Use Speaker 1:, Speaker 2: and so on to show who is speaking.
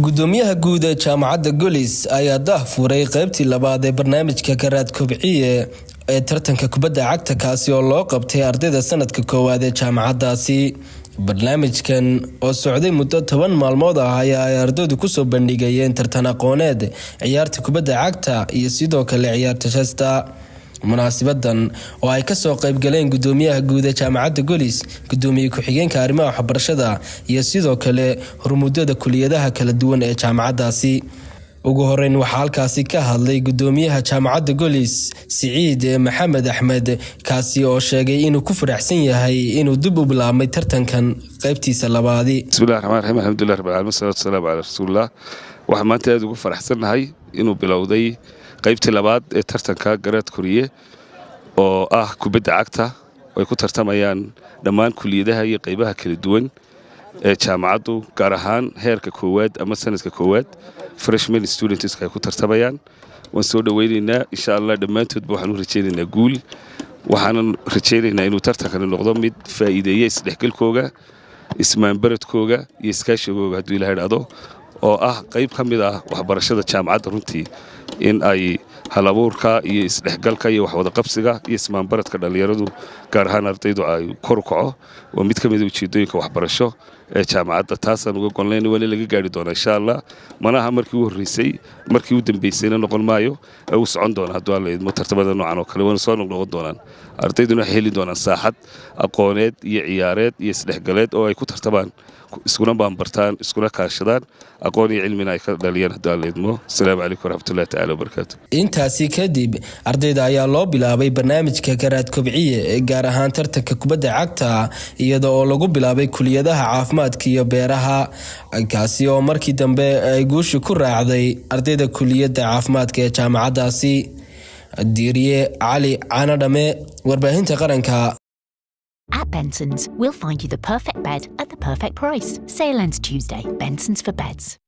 Speaker 1: gudoomiyaha guud ee jaamacadda golis ayaa daah fuuray qaybtii labaad ee barnaamijka karaad kobciye ee tartanka kubadda cagta kaasi oo loo qabtay ardayda sanadka koowaad ee jaamacaddaasi barnaamijkan oo socday muddo toban maalmood ah ayaa ay ardaydu kusoo bandhigayeen tartan aqooneed ciyaarta kubadda cagta iyo sidoo kale ciyaarta shasta munaasibadan oo ay kasoo qaybgaleen gudoomiyaha guud ee jaamacadda golis gudoomiye ku-xigeenka arrimaha waxbarashada iyo sidoo kale hormuudada kuliyadaha kala duwan ee jaamacaddaasi ugu horeyn waxaa halkaasi ka hadlay gudoomiyaha jaamacadda golis siciid maxamed axmed kaasi oo sheegay inuu ku faraxsan yahay inuu dib u bilaabmay tartankan qaybtiisa labaadi
Speaker 2: bismillahi raxmaan raxiim alxamdulilah rabbi alamiin salatu wasalaamu calaa rasuulilah waxaan maanta aada ugu faraxsannahay inuu bilowday qaybtii labaad ee tartanka garaad koriye oo ah kubadda cagta ay ku tartamayaan dhammaan kuliyadaha iyo qaybaha kala duwan ee jaamacaddu gaar ahaan heerka koowaad ama sanadka koowaad freshman studentska ay ku tartamayaan waan soo dhoweynaynaa insha allah dhammaantoodba waxaanu rajaynaynaa guul waxaanan rajaynaynaa inuu tartankani noqdo mid faa'iideeya isdhexgalkooga ismaanbaradkooga iyo iskaashigooga hadduu ilaa idhaahdo oo ah qayb ka mid ah waxbarashada jaamacadda runtii in ay halabuurka iyo isdhexgalka iyo waxwadaqabsiga iyo ismaanbaradka dhallinyaradu gaar ahaan ardaydu ay koru kaco waa mid ka mida ah ujeedooyinka waxbarasho ee jaamacadda taasaan uga golnayn weli laga gaari doona insha allah mana markii u horraysay markii u dambaysayna noqon maayo ee uu socon doona hadduu aan tartamada noocan oo kale waana soo noqnoqon doonaan ardayduna waxay heli doonaan saaxad aqooneed iyo ciyaareed iyo isdhexgaleed oo ay ku tartamaan iskuna baanbartaan iskuna kaashadaan aqoon iyo cilmina ay ka dhaliyaan hadduu aan asalaamu calaykum waraxmatullahi tacala taala barakaatu
Speaker 1: intaasi kadib ardayda ayaa loo bilaabay barnaamijka garaad kobciye ee gaar ahaan tartanka kubadda cagta iyada oo lagu bilaabay kuliyadaha caafimaadka iyo beeraha kaasi oo markii dambe ay guushi ku raacday ardayda kuliyadda caafimaadka ee jaamacadaasi diiriye cali canadhame warbaahinta qaranka At Benson's, we'll find you the perfect bed at the perfect price. Sale ends Tuesday. Benson's for beds.